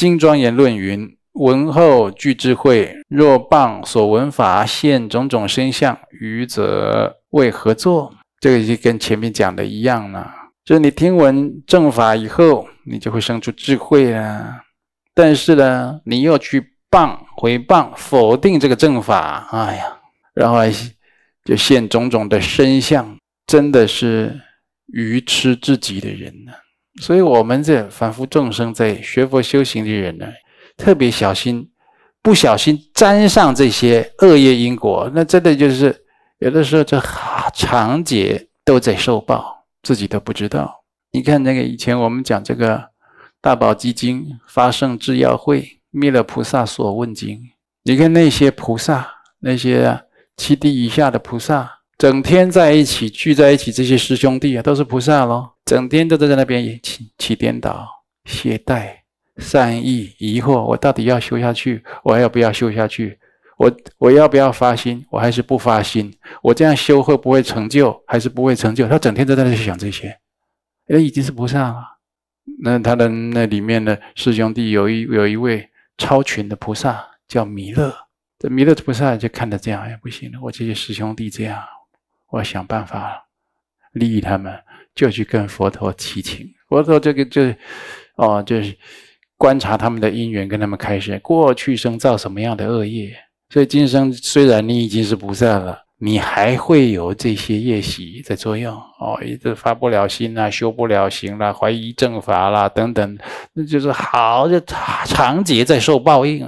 经庄严论云：闻后具智慧，若谤所闻法，现种种身相，愚则为何作？这个就跟前面讲的一样了，就是你听闻正法以后，你就会生出智慧啊。但是呢，你又去谤、回谤、否定这个正法，哎呀，然后就现种种的身相，真的是愚痴至极的人呢。所以，我们这凡夫众生在学佛修行的人呢，特别小心，不小心沾上这些恶业因果，那真的就是有的时候这长劫都在受报，自己都不知道。你看那个以前我们讲这个《大宝基经》，发圣智药会灭了菩萨所问经。你看那些菩萨，那些七地以下的菩萨，整天在一起聚在一起，这些师兄弟啊，都是菩萨喽。整天都在在那边起起颠倒懈怠、善意、疑惑。我到底要修下去，我还要不要修下去？我我要不要发心？我还是不发心？我这样修会不会成就？还是不会成就？他整天都在那里想这些。那已经是菩萨了。那他的那里面的师兄弟有一有一位超群的菩萨叫弥勒。这弥勒菩萨就看着这样，哎，不行了！我这些师兄弟这样，我要想办法利益他们。就去跟佛陀提请，佛陀这个就，哦，就是观察他们的因缘，跟他们开示过去生造什么样的恶业，所以今生虽然你已经是菩萨了，你还会有这些业习在作用，哦，一直发不了心啦，修不了行啦，怀疑正法啦等等，那就是好，就长劫在受报应。